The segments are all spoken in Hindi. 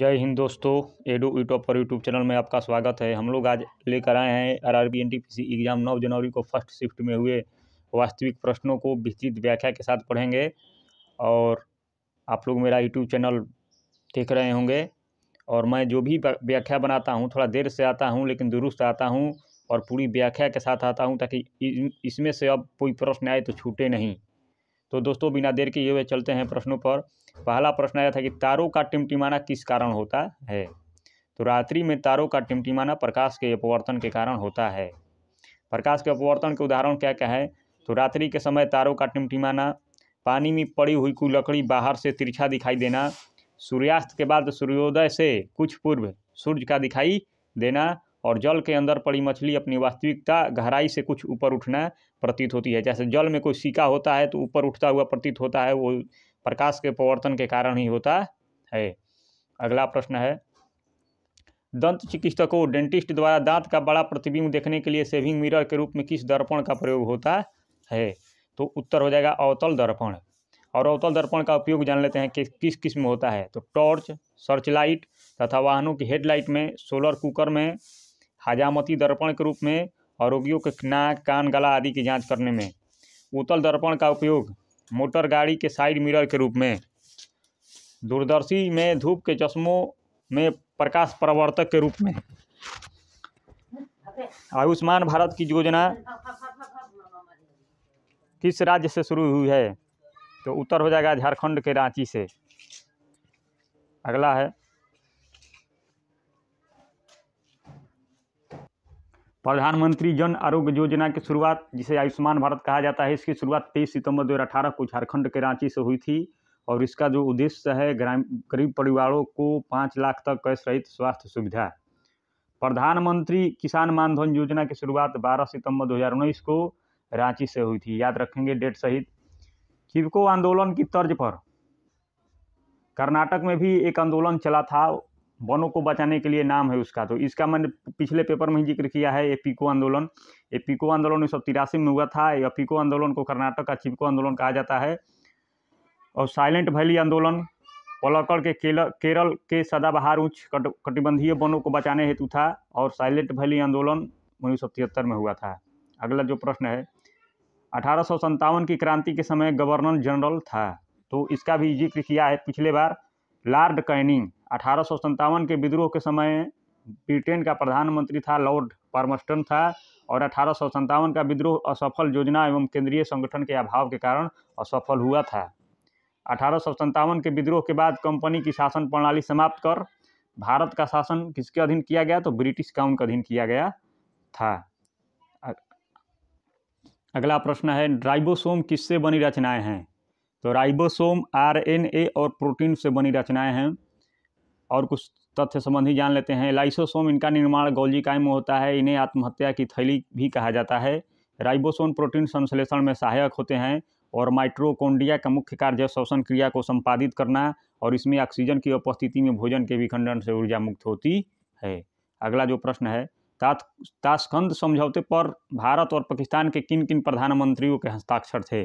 जय हिंद दोस्तों एडो यूट्यूब पर यूट्यूब चैनल में आपका स्वागत है हम लोग आज लेकर आए हैं R R B N T P C exam नौ जनवरी को फर्स्ट शिफ्ट में हुए वास्तविक प्रश्नों को विस्तृत व्याख्या के साथ पढ़ेंगे और आप लोग मेरा यूट्यूब चैनल देख रहे होंगे और मैं जो भी व्याख्या बनाता हूँ थोड़ा देर से आता हूँ लेकिन दुरुस्त आता हूँ और पूरी व्याख्या के साथ आता हूँ ताकि इसमें से अब कोई प्रश्न आए तो छूटे नहीं तो दोस्तों बिना देर के ये हुए चलते हैं प्रश्नों पर पहला प्रश्न आया था कि तारों का टिमटिमाना किस कारण होता है तो रात्रि में तारों का टिमटिमाना प्रकाश के अपवर्तन के कारण होता है प्रकाश के अपवर्तन के उदाहरण क्या क्या है तो रात्रि के समय तारों का टिमटिमाना पानी में पड़ी हुई कोई लकड़ी बाहर से तिरछा दिखाई देना सूर्यास्त के बाद सूर्योदय से कुछ पूर्व सूर्य का दिखाई देना और जल के अंदर पड़ी मछली अपनी वास्तविकता गहराई से कुछ ऊपर उठना प्रतीत होती है जैसे जल में कोई सीका होता है तो ऊपर उठता हुआ प्रतीत होता है वो प्रकाश के प्रवर्तन के कारण ही होता है अगला प्रश्न है दंत चिकित्सकों डेंटिस्ट द्वारा दांत का बड़ा प्रतिबिंब देखने के लिए सेविंग मिरर के रूप में किस दर्पण का प्रयोग होता है तो उत्तर हो जाएगा अवतल दर्पण और अवतल दर्पण का उपयोग जान लेते हैं कि किस किस में होता है तो टॉर्च सर्च लाइट तथा वाहनों की हेडलाइट में सोलर कुकर में हजामती दर्पण के रूप में और रोगियों के नाक कान गला आदि की जांच करने में उतल दर्पण का उपयोग मोटर गाड़ी के साइड मिरर के रूप में दूरदर्शी में धूप के चश्मों में प्रकाश प्रवर्तक के रूप में आयुष्मान भारत की योजना किस राज्य से शुरू हुई है तो उत्तर हो जाएगा झारखंड के रांची से अगला है प्रधानमंत्री जन आरोग्य योजना की शुरुआत जिसे आयुष्मान भारत कहा जाता है इसकी शुरुआत तेईस सितंबर 2018 को झारखंड के रांची से हुई थी और इसका जो उद्देश्य है ग्राम गरीब परिवारों को पाँच लाख तक कैश रहित स्वास्थ्य सुविधा प्रधानमंत्री किसान मानधन योजना की शुरुआत 12 सितंबर 2019 को रांची से हुई थी याद रखेंगे डेट सहित चिपको आंदोलन की तर्ज पर कर्नाटक में भी एक आंदोलन चला था वनों को बचाने के लिए नाम है उसका तो इसका मैंने पिछले पेपर में ही जिक्र किया है एपिको आंदोलन एपिको आंदोलन उन्नीस सौ तिरासी में हुआ था एपिको आंदोलन को कर्नाटक का चिपको आंदोलन कहा जाता है और साइलेंट वैली आंदोलन पलक्कड़ के केरल के सदाबहार उच्च कटिबंधीय वनों को बचाने हेतु था और साइलेंट वैली आंदोलन उन्नीस सौ तिहत्तर में हुआ था अगला जो प्रश्न है अठारह की क्रांति के समय गवर्नर जनरल था तो इसका भी जिक्र किया है पिछले बार लॉर्ड कैनिंग अठारह के विद्रोह के समय ब्रिटेन का प्रधानमंत्री था लॉर्ड पार्मस्टन था और अठारह का विद्रोह असफल योजना एवं केंद्रीय संगठन के अभाव के कारण असफल हुआ था अठारह के विद्रोह के बाद कंपनी की शासन प्रणाली समाप्त कर भारत का शासन किसके अधीन किया गया तो ब्रिटिश काउन के अधीन किया गया था अगला प्रश्न है ड्राइबोसोम किससे बनी रचनाएं हैं तो राइबोसोम आरएनए और प्रोटीन से बनी रचनाएं हैं और कुछ तथ्य संबंधी जान लेते हैं लाइसोसोम इनका निर्माण गौलजी कायम में होता है इन्हें आत्महत्या की थैली भी कहा जाता है राइबोसोम प्रोटीन संश्लेषण में सहायक होते हैं और माइट्रोकोंडिया का मुख्य कार्य श्वसन क्रिया को संपादित करना और इसमें ऑक्सीजन की उपस्थिति में भोजन के विखंडन से ऊर्जा मुक्त होती है अगला जो प्रश्न है ताशकंद समझौते पर भारत और पाकिस्तान के किन किन प्रधानमंत्रियों के हस्ताक्षर थे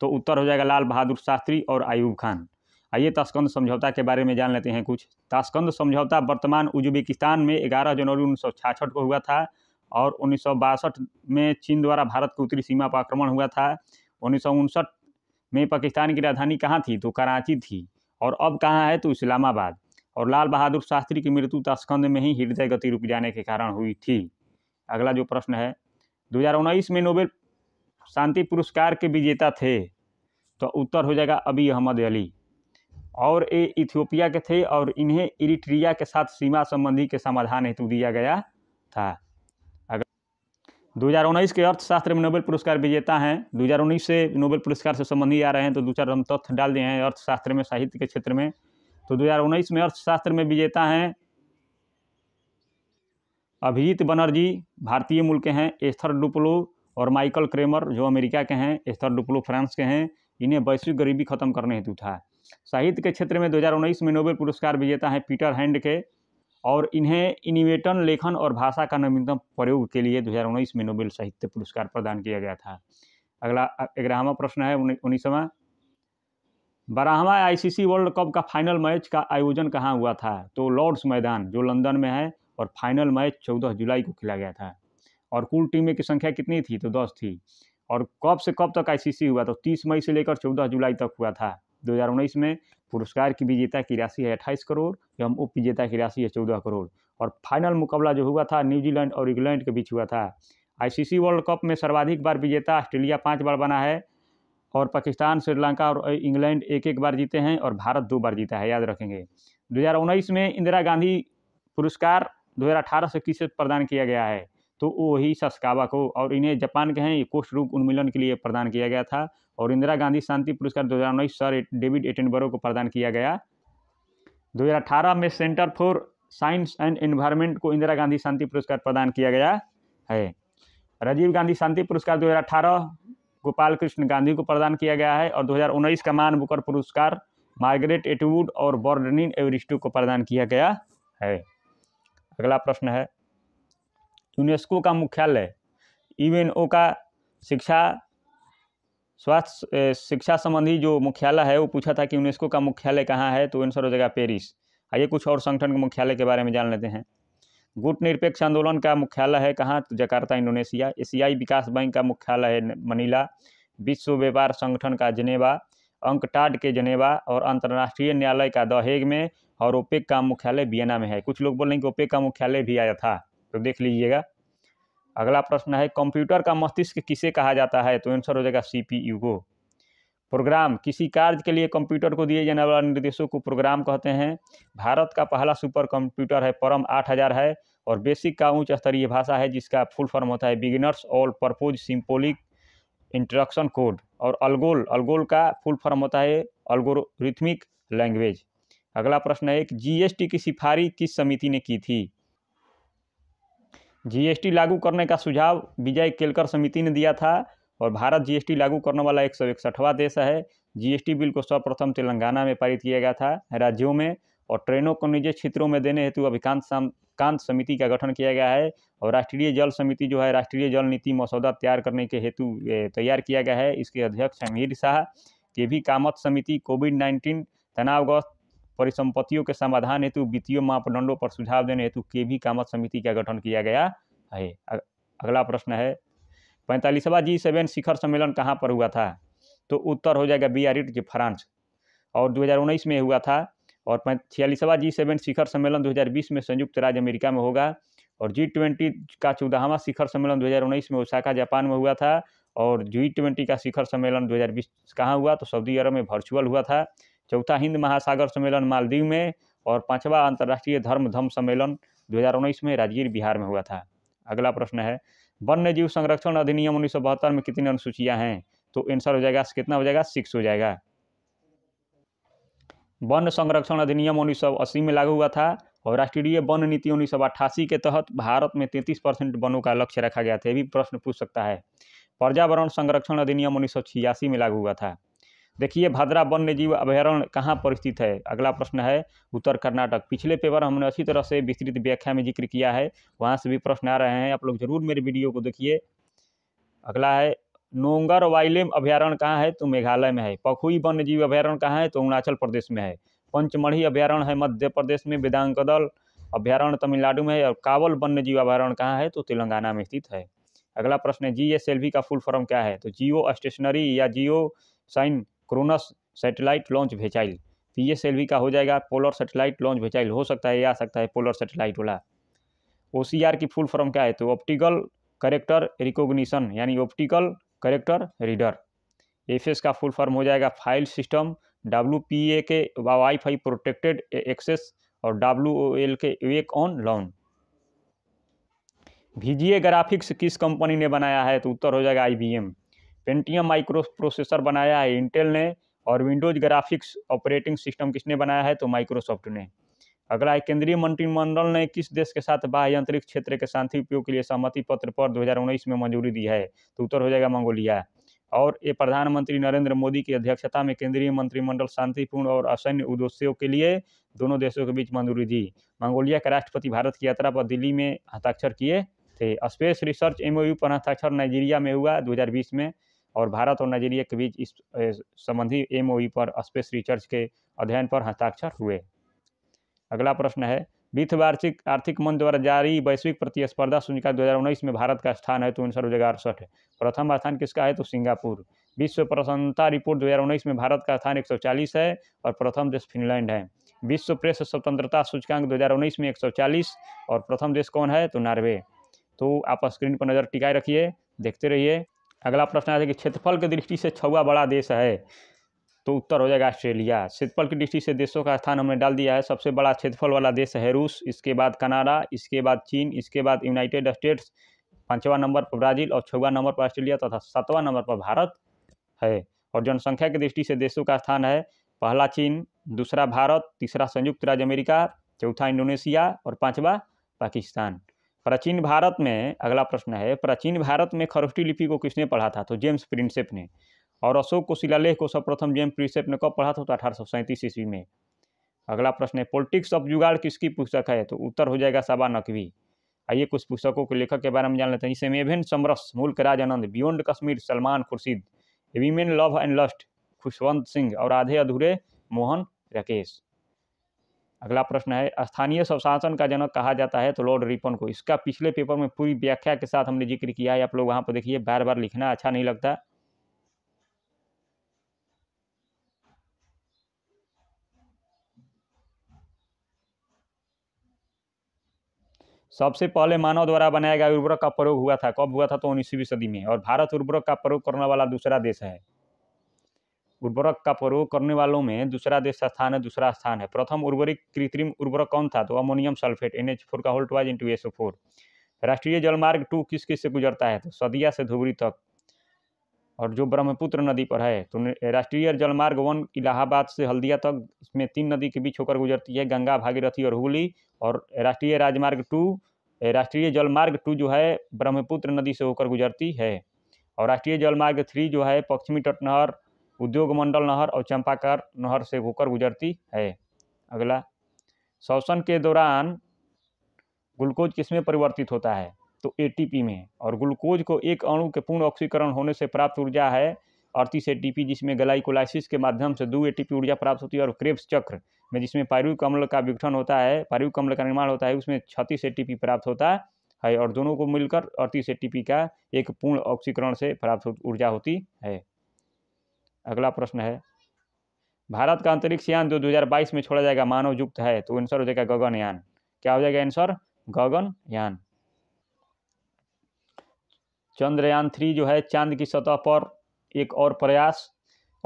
तो उत्तर हो जाएगा लाल बहादुर शास्त्री और आयूब खान आइए ताशकंद समझौता के बारे में जान लेते हैं कुछ ताशकंद समझौता वर्तमान उज्बेकिस्तान में 11 जनवरी उन्नीस को हुआ था और उन्नीस में चीन द्वारा भारत की उत्तरी सीमा पर आक्रमण हुआ था उन्नीस में पाकिस्तान की राजधानी कहाँ थी तो कराची थी और अब कहाँ है तो इस्लामाबाद और लाल बहादुर शास्त्री की मृत्यु ताशकंद में ही हृदय गति रुक जाने के कारण हुई थी अगला जो प्रश्न है दो में नोबेल शांति पुरस्कार के विजेता थे तो उत्तर हो जाएगा अबी अहमद अली और ये इथियोपिया के थे और इन्हें इरिट्रिया के साथ सीमा संबंधी के समाधान हेतु दिया गया था अगर दो हज़ार उन्नीस के अर्थशास्त्र में नोबेल पुरस्कार विजेता हैं दो हज़ार उन्नीस से नोबेल पुरस्कार से संबंधी आ रहे हैं तो दो चार हम तथ्य डाल दिए हैं अर्थशास्त्र में साहित्य के क्षेत्र में तो दो हज़ार उन्नीस में अर्थशास्त्र में विजेता हैं अभिजीत बनर्जी भारतीय मूल के हैं एस्थर डुपलो और माइकल क्रेमर जो अमेरिका के हैं एस्थर डुप्लो फ्रांस के हैं इन्हें वैश्विक गरीबी खत्म करने हेतु था साहित्य के क्षेत्र में 2019 में नोबेल पुरस्कार विजेता हैं पीटर हैंड के और इन्हें इनिवेटन लेखन और भाषा का नवीनतम प्रयोग के लिए 2019 में नोबेल साहित्य पुरस्कार प्रदान किया गया था अगला ग्यारहवा प्रश्न है उन्नीसवा बारहवा आईसीसी वर्ल्ड कप का फाइनल मैच का आयोजन कहाँ हुआ था तो लॉर्ड्स मैदान जो लंदन में है और फाइनल मैच चौदह जुलाई को खेला गया था और कुल टीमें की संख्या कितनी थी तो दस थी और कब से कब तक आई हुआ तो तीस मई से लेकर चौदह जुलाई तक हुआ था दो में पुरस्कार की विजेता की राशि है अट्ठाईस करोड़ एवं उप विजेता की राशि है चौदह करोड़ और फाइनल मुकाबला जो हुआ था न्यूजीलैंड और इंग्लैंड के बीच हुआ था आईसीसी वर्ल्ड कप में सर्वाधिक बार विजेता ऑस्ट्रेलिया पाँच बार बना है और पाकिस्तान श्रीलंका और इंग्लैंड एक एक बार जीते हैं और भारत दो बार जीता है याद रखेंगे दो में इंदिरा गांधी पुरस्कार दो से किसे प्रदान किया गया है तो वो ही सस्कावा को और इन्हें जापान के हैं कोष्ठ रोग उन्मूलन के लिए प्रदान किया गया था और इंदिरा गांधी शांति पुरस्कार दो हज़ार उन्नीस सर डेविड एटनबरो को प्रदान किया गया 2018 में centre for science and environment को इंदिरा गांधी शांति पुरस्कार प्रदान किया गया है राजीव गांधी शांति पुरस्कार 2018 गोपाल कृष्ण गांधी को प्रदान किया गया है और 2019 का मान बुकर पुरस्कार मार्गरेट एटवुड और बॉर्डनिन एवरिस्टो को प्रदान किया गया है अगला प्रश्न है यूनेस्को का मुख्यालय यूएनओ का शिक्षा स्वास्थ्य शिक्षा संबंधी जो मुख्यालय है वो पूछा था कि यूनेस्को का मुख्यालय कहाँ है तो आंसर हो जाएगा पेरिस आइए कुछ और संगठन के मुख्यालय के बारे में जान लेते हैं गुट निरपेक्ष आंदोलन का मुख्यालय है कहाँ तो जकार्ता इंडोनेशिया एशियाई विकास बैंक का मुख्यालय है मनीला विश्व व्यापार संगठन का जनेवा अंकटाड के जनेवा और अंतर्राष्ट्रीय न्यायालय का दहेग में और ओपेक का मुख्यालय वियना में है कुछ लोग बोल रहे हैं कि ओपेक का मुख्यालय भी आया था तो देख लीजिएगा अगला प्रश्न है कंप्यूटर का मस्तिष्क किसे कहा जाता है तो आंसर हो जाएगा सी पी यू को प्रोग्राम किसी कार्य के लिए कंप्यूटर को दिए जाने वाले निर्देशों को प्रोग्राम कहते हैं भारत का पहला सुपर कंप्यूटर है परम आठ हज़ार है और बेसिक का उच्च स्तरीय भाषा है जिसका फुल फॉर्म होता है beginners all purpose symbolic instruction code और अलगोल अलगोल का फुल फॉर्म होता है अलगोरिथमिक लैंग्वेज अगला प्रश्न है एक जी की सिफारिश किस समिति ने की थी जीएसटी लागू करने का सुझाव विजय केलकर समिति ने दिया था और भारत जीएसटी लागू करने वाला एक सौ इकसठवा देश है जीएसटी बिल को सर्वप्रथम तेलंगाना में पारित किया गया था राज्यों में और ट्रेनों को निजी क्षेत्रों में देने हेतु अभिकांत कांत समिति का गठन किया गया है और राष्ट्रीय जल समिति जो है राष्ट्रीय जल नीति मसौदा तैयार करने के हेतु तैयार किया गया है इसके अध्यक्ष अमीर शाह के भी कामत समिति कोविड नाइन्टीन तनावग्रस्त परिसंपत्तियों के समाधान हेतु वित्तीय मापदंडों पर सुझाव देने हेतु के भी कामत समिति का गठन किया गया है अगला प्रश्न है पैंतालीसवा जी सेवन शिखर सम्मेलन कहाँ पर हुआ था तो उत्तर हो जाएगा बी बियारिट जी फ्रांस और 2019 में हुआ था और छियालीसवा जी सेवन शिखर सम्मेलन 2020 में संयुक्त राज्य अमेरिका में होगा और जी ट्वेंटी का चौदहवा शिखर सम्मेलन 2019 में ओसाका जापान में हुआ था और जी ट्वेंटी का शिखर सम्मेलन 2020 हज़ार कहाँ हुआ तो सऊदी अरब में वर्चुअल हुआ था चौथा हिंद महासागर सम्मेलन मालदीव में और पांचवा अंतर्राष्ट्रीय धर्म धम सम्मेलन 2019 में राजगीर बिहार में हुआ था अगला प्रश्न है वन्य जीव संरक्षण अधिनियम उन्नीस में कितनी अनुसूचियाँ हैं तो आंसर हो जाएगा कितना हो जाएगा सिक्स हो जाएगा वन संरक्षण अधिनियम अस्सी में लागू हुआ था और राष्ट्रीय वन नीति उन्नीस के तहत भारत में तैंतीस परसेंट वनों का लक्ष्य रखा गया था यह भी प्रश्न पूछ सकता है पर्यावरण संरक्षण अधिनियम उन्नीस में लागू हुआ था देखिए भादरा वन्य जीव अभ्यारण्य कहाँ पर स्थित है अगला प्रश्न है उत्तर कर्नाटक पिछले पेपर हमने अच्छी तरह से विस्तृत व्याख्या में जिक्र किया है वहाँ से भी प्रश्न आ रहे हैं आप लोग जरूर मेरे वीडियो को देखिए अगला है नोंगर वाइलेम अभ्यारण्य कहाँ है तो मेघालय में है पखुई वन्य जीव अभ्यारण्य कहाँ है तो अरुणाचल प्रदेश में है पंचमढ़ी अभ्यारण्य है मध्य प्रदेश में वेदांकदल अभ्यारण्य तमिलनाडु में है और कावल वन्य जीव अभ्यारण्य कहाँ है तो तेलंगाना में स्थित है अगला प्रश्न है जी एस एल वी का फुल फॉर्म क्या है तो जियो स्टेशनरी या geosynchronous satellite launch vehicle S L V का हो जाएगा पोलर सैटेलाइट लॉन्च भेचाइल हो सकता है या आ सकता है पोलर सैटेलाइट वाला ओ की फुल फॉर्म क्या है तो ऑप्टिकल करेक्टर रिकोगनीसन यानी ऑप्टिकल करेक्टर रीडर एफ का फुल फॉर्म हो जाएगा file system W K wifi protected access और W K wake on LAN VGA graphics किस कंपनी ने बनाया है तो उत्तर हो जाएगा एम पेंटियम माइक्रो प्रोसेसर बनाया है इंटेल ने और विंडोज ग्राफिक्स ऑपरेटिंग सिस्टम किसने बनाया है तो माइक्रोसॉफ्ट ने अगला है केंद्रीय मंत्रिमंडल ने किस देश के साथ बाह्य अंतरिक्ष क्षेत्र के शांति उपयोग के लिए सहमति पत्र पर 2019 में मंजूरी दी है तो उत्तर हो जाएगा मंगोलिया और ये प्रधानमंत्री नरेंद्र मोदी की अध्यक्षता में केंद्रीय मंत्रिमंडल शांतिपूर्ण और असैन्य उद्देश्यों के लिए दोनों देशों के बीच मंजूरी दी मंगोलिया के राष्ट्रपति भारत की यात्रा पर दिल्ली में हस्ताक्षर किए थे स्पेस रिसर्च एमओयू पर हस्ताक्षर नाइजीरिया में हुआ दो में और भारत और नाइजीरिया के बीच इस संबंधी एम e पर स्पेस रिसर्च के अध्ययन पर हस्ताक्षर हुए अगला प्रश्न है वित्त वार्षिक आर्थिक मंच द्वारा जारी वैश्विक प्रतिस्पर्धा सूचिका 2019 में भारत का स्थान है तो उनसठ हो अड़सठ प्रथम स्थान किसका है तो सिंगापुर विश्व प्रसन्नता रिपोर्ट 2019 में भारत का स्थान 140 है और प्रथम देश फिनलैंड है विश्व प्रेस स्वतंत्रता सूचकांक 2019 में 140 और प्रथम देश कौन है तो नॉर्वे तो आप स्क्रीन पर नज़र टिकाए रखिए देखते रहिए अगला प्रश्न आ है कि क्षेत्रफल की दृष्टि से छुआ बड़ा देश है तो उत्तर हो जाएगा ऑस्ट्रेलिया क्षेत्रफल की दृष्टि से देशों का स्थान हमने डाल दिया है सबसे बड़ा क्षेत्रफल वाला देश है रूस इसके बाद कनाडा इसके बाद चीन इसके बाद यूनाइटेड स्टेट्स पाँचवा नंबर पर ब्राज़ील और छवा नंबर पर ऑस्ट्रेलिया तथा सातवां नंबर पर भारत है और जनसंख्या की दृष्टि से देशों का स्थान है पहला चीन दूसरा भारत तीसरा संयुक्त राज्य अमेरिका चौथा इंडोनेशिया और पाँचवा पाकिस्तान प्राचीन भारत में अगला प्रश्न है प्राचीन भारत में खरोष्टी लिपि को किसने पढ़ा था तो जेम्स प्रिंसेप ने और अशोक को शिलालेख को सर्वप्रथम जेम्स प्रिंसेप ने कब पढ़ा था तो अठारह ईस्वी में अगला प्रश्न है पॉलिटिक्स ऑफ जुगाड़ किसकी पुस्तक है तो उत्तर हो जाएगा साबा नकवी आइए कुछ पुस्तकों के लेखक के बारे में जान लेते हैं जैसे मेभेन समरस Mulk Raj Anand beyond Kashmir Salman Khurshid women love and lust Khushwant Singh और आधे अधूरे मोहन राकेश अगला प्रश्न है स्थानीय स्वशासन का जनक कहा जाता है तो लॉर्ड रिपन को इसका पिछले पेपर में पूरी व्याख्या के साथ हमने जिक्र किया है आप लोग वहाँ पर देखिए बार बार लिखना अच्छा नहीं लगता सबसे पहले मानव द्वारा बनाया गया उर्वरक का प्रयोग हुआ था कब हुआ था तो उन्नीसवीं सदी में और भारत उर्वरक का प्रयोग करने वाला दूसरा देश है उर्वरक का प्रयोग करने वालों में दूसरा देश स्थान है दूसरा स्थान है प्रथम उर्वरक कृत्रिम उर्वरक कौन था तो ammonium sulphate N H four का whole twice into S four राष्ट्रीय जलमार्ग टू किस किस से गुजरता है तो सदिया से धुबरी तक और जो ब्रह्मपुत्र नदी पर है तो राष्ट्रीय जलमार्ग वन इलाहाबाद से हल्दिया तक इसमें तीन नदी के बीच होकर गुजरती है गंगा भागीरथी और हुगली और राष्ट्रीय राजमार्ग टू राष्ट्रीय जलमार्ग टू जो है ब्रह्मपुत्र नदी से होकर गुजरती है और राष्ट्रीय जलमार्ग थ्री जो है पश्चिमी टटनहर उद्योग मंडल नहर और चंपाकर नहर से होकर गुजरती है अगला श्वसन के दौरान ग्लूकोज किसमें परिवर्तित होता है तो एटीपी में और ग्लूकोज को एक अणु के पूर्ण ऑक्सीकरण होने से प्राप्त ऊर्जा है अड़तीस ए जिसमें गलाइकोलाइसिस के माध्यम से दो एटीपी ऊर्जा प्राप्त होती है और क्रेप्स चक्र में जिसमें पायरुक कमल का विघटन होता है पायरुक कमल का निर्माण होता है उसमें छत्तीस एटीपी प्राप्त होता है और दोनों को मिलकर अड़तीस एटीपी का एक पूर्ण ऑक्सीकरण से प्राप्त ऊर्जा होती है अगला प्रश्न है भारत का अंतरिक्ष यान जो 2022 में छोड़ा जाएगा मानव युक्त है तो आंसर हो जाएगा गगनयान क्या हो जाएगा आंसर गगनयान चंद्रयान थ्री जो है चांद की सतह पर एक और प्रयास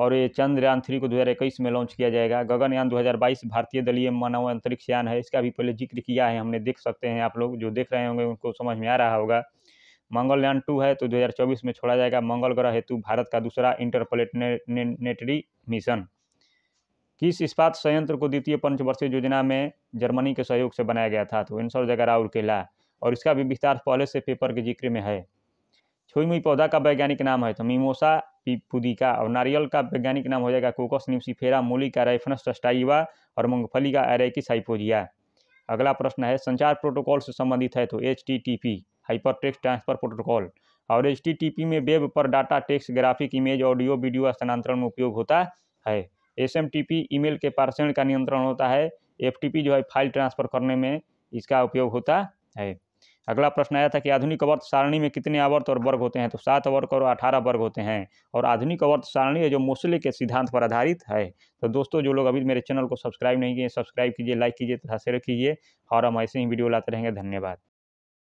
और ये चंद्रयान थ्री को 2021 में लॉन्च किया जाएगा गगनयान 2022 भारतीय दलीय मानव अंतरिक्ष यान है इसका भी पहले जिक्र किया है हमने देख सकते हैं आप लोग जो देख रहे होंगे उनको समझ में आ रहा होगा मंगलयान टू है तो 2024 में छोड़ा जाएगा मंगल ग्रह हेतु भारत का दूसरा इंटरप्लेटनेटरी मिशन किस इस्पात संयंत्र को द्वितीय पंचवर्षीय योजना में जर्मनी के सहयोग से बनाया गया था तो आंसर हो जाएगा केला और इसका भी विस्तार पहले से पेपर के जिक्र में है छुईमुई पौधा का वैज्ञानिक नाम है तो मीमोसा पुदीका और नारियल का वैज्ञानिक नाम हो जाएगा कोकस निम्सिफेरा मूली का राइफनस टस्टाइवा और मूंगफली का एरेकी साइफोजिया अगला प्रश्न है संचार प्रोटोकॉल से संबंधित है तो H T T P hyper text transfer protocol और एच में वेब पर data text graphic image audio video स्थानांतरण में उपयोग होता है एस ईमेल के पार्षण का नियंत्रण होता है एफ जो है फाइल ट्रांसफर करने में इसका उपयोग होता है अगला प्रश्न आया था कि आधुनिक अवर्त सारणी में कितने आवर्त और वर्ग होते हैं तो सात वर्ग और अठारह वर्ग होते हैं और आधुनिक अवर्त सारणी है जो मोसले के सिद्धांत पर आधारित है तो दोस्तों जो लोग अभी मेरे चैनल को सब्सक्राइब नहीं किए सब्सक्राइब कीजिए लाइक कीजिए तथा शेयर कीजिए और हम ऐसे ही वीडियो लाते रहेंगे धन्यवाद